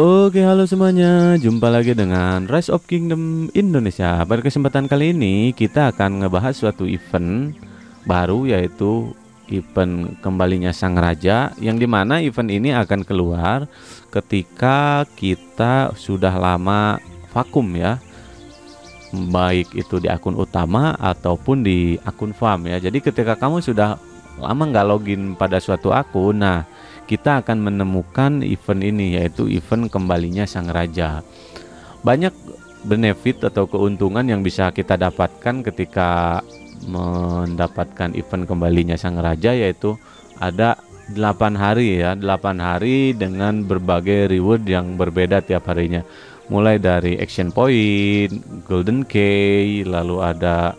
Oke halo semuanya, jumpa lagi dengan Rise of Kingdom Indonesia Pada kesempatan kali ini kita akan ngebahas suatu event baru yaitu event kembalinya Sang Raja Yang dimana event ini akan keluar ketika kita sudah lama vakum ya Baik itu di akun utama ataupun di akun farm ya Jadi ketika kamu sudah lama nggak login pada suatu akun Nah kita akan menemukan event ini yaitu event kembalinya sang raja. Banyak benefit atau keuntungan yang bisa kita dapatkan ketika mendapatkan event kembalinya sang raja yaitu ada 8 hari ya, 8 hari dengan berbagai reward yang berbeda tiap harinya. Mulai dari action point, golden key, lalu ada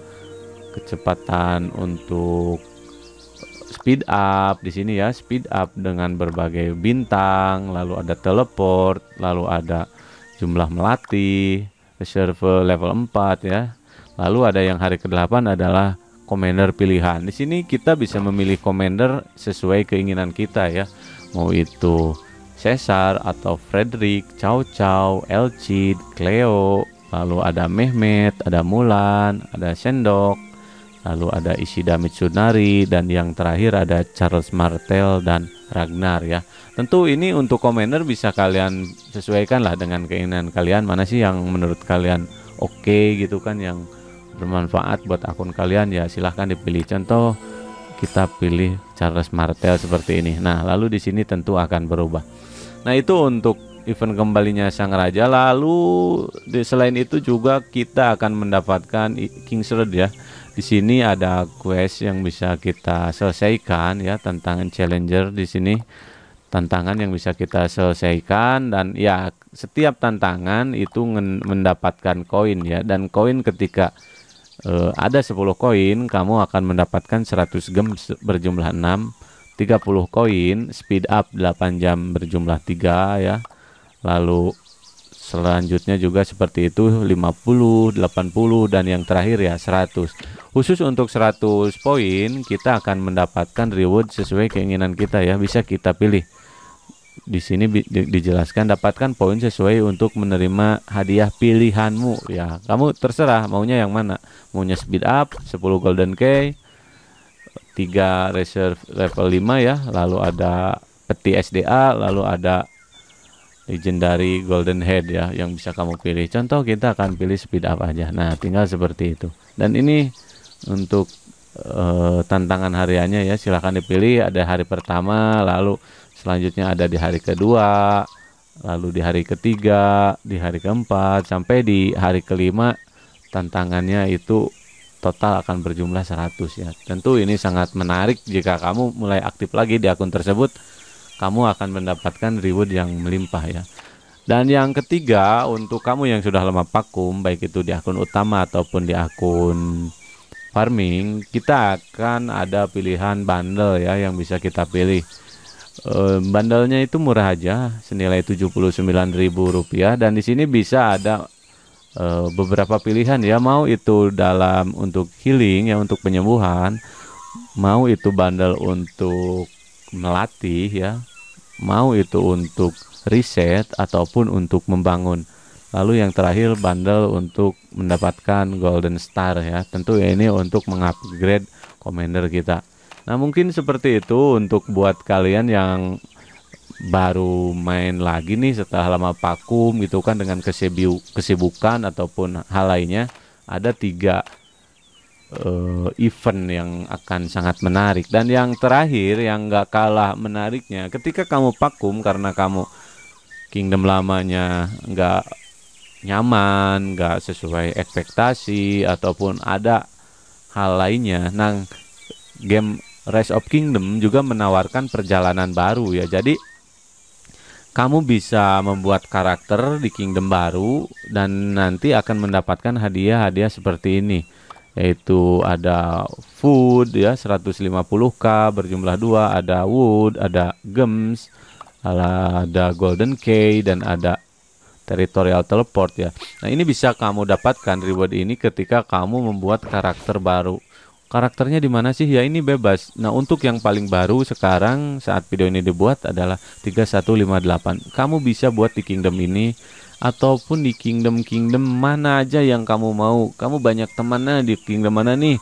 kecepatan untuk speed up di sini ya speed up dengan berbagai bintang lalu ada teleport lalu ada jumlah melati reserve level 4 ya lalu ada yang hari ke-8 adalah commander pilihan di sini kita bisa memilih commander sesuai keinginan kita ya mau itu Cesar atau Frederick, Chow Chow, Elchid, Cleo, lalu ada Mehmet, ada Mulan, ada Sendok, lalu ada Ishida Mitsunari dan yang terakhir ada Charles Martel dan Ragnar ya. Tentu ini untuk komener bisa kalian sesuaikan lah dengan keinginan kalian mana sih yang menurut kalian oke okay gitu kan yang bermanfaat buat akun kalian ya silahkan dipilih. Contoh kita pilih Charles Martel seperti ini. Nah lalu di sini tentu akan berubah. Nah itu untuk event kembalinya sang raja lalu di selain itu juga kita akan mendapatkan King Sword ya di sini ada quest yang bisa kita selesaikan ya, tantangan challenger di sini. Tantangan yang bisa kita selesaikan dan ya setiap tantangan itu mendapatkan koin ya dan koin ketika uh, ada 10 koin kamu akan mendapatkan 100 gem berjumlah 6, 30 koin, speed up 8 jam berjumlah 3 ya. Lalu selanjutnya juga seperti itu 50 80 dan yang terakhir ya 100 Khusus untuk 100 poin kita akan mendapatkan reward sesuai keinginan kita ya, bisa kita pilih. Di sini dijelaskan dapatkan poin sesuai untuk menerima hadiah pilihanmu ya. Kamu terserah maunya yang mana. Maunya speed up 10 golden key, 3 reserve level 5 ya, lalu ada peti SDA, lalu ada legendary golden head ya yang bisa kamu pilih contoh kita akan pilih speed up aja nah tinggal seperti itu dan ini untuk e, tantangan hariannya ya silahkan dipilih ada hari pertama lalu selanjutnya ada di hari kedua lalu di hari ketiga di hari keempat sampai di hari kelima tantangannya itu total akan berjumlah 100 ya. Tentu ini sangat menarik jika kamu mulai aktif lagi di akun tersebut, kamu akan mendapatkan reward yang melimpah ya. Dan yang ketiga, untuk kamu yang sudah lama pakum baik itu di akun utama ataupun di akun farming kita akan ada pilihan bundle ya yang bisa kita pilih eh, bandelnya itu murah aja senilai Rp79.000 dan di sini bisa ada eh, beberapa pilihan ya mau itu dalam untuk healing ya untuk penyembuhan mau itu bandel untuk melatih ya mau itu untuk riset ataupun untuk membangun Lalu yang terakhir bundle untuk mendapatkan golden star ya. Tentu ya ini untuk mengupgrade commander kita. Nah, mungkin seperti itu untuk buat kalian yang baru main lagi nih setelah lama pakum gitu kan dengan kesibukan ataupun hal lainnya ada tiga uh, event yang akan sangat menarik dan yang terakhir yang gak kalah menariknya ketika kamu pakum karena kamu kingdom lamanya gak nyaman, nggak sesuai ekspektasi ataupun ada hal lainnya. Nah, game Rise of Kingdom juga menawarkan perjalanan baru ya. Jadi kamu bisa membuat karakter di kingdom baru dan nanti akan mendapatkan hadiah-hadiah seperti ini yaitu ada food ya 150k berjumlah dua ada wood ada gems ada golden key dan ada teritorial teleport ya. Nah, ini bisa kamu dapatkan reward ini ketika kamu membuat karakter baru. Karakternya di mana sih? Ya ini bebas. Nah, untuk yang paling baru sekarang saat video ini dibuat adalah 3158. Kamu bisa buat di kingdom ini ataupun di kingdom-kingdom mana aja yang kamu mau. Kamu banyak temannya di kingdom mana nih?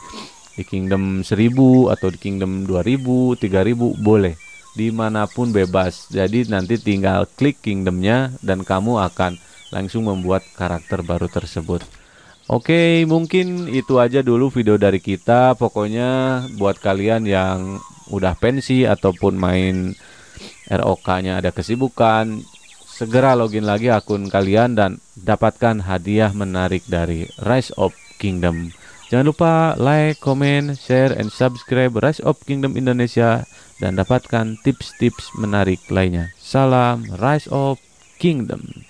Di kingdom 1000 atau di kingdom 2000, 3000 boleh dimanapun bebas. Jadi nanti tinggal klik kingdomnya dan kamu akan langsung membuat karakter baru tersebut. Oke, mungkin itu aja dulu video dari kita. Pokoknya buat kalian yang udah pensi ataupun main ROK-nya ada kesibukan, segera login lagi akun kalian dan dapatkan hadiah menarik dari Rise of Kingdom Jangan lupa like, comment, share, and subscribe Rise of Kingdom Indonesia dan dapatkan tips-tips menarik lainnya. Salam Rise of Kingdom.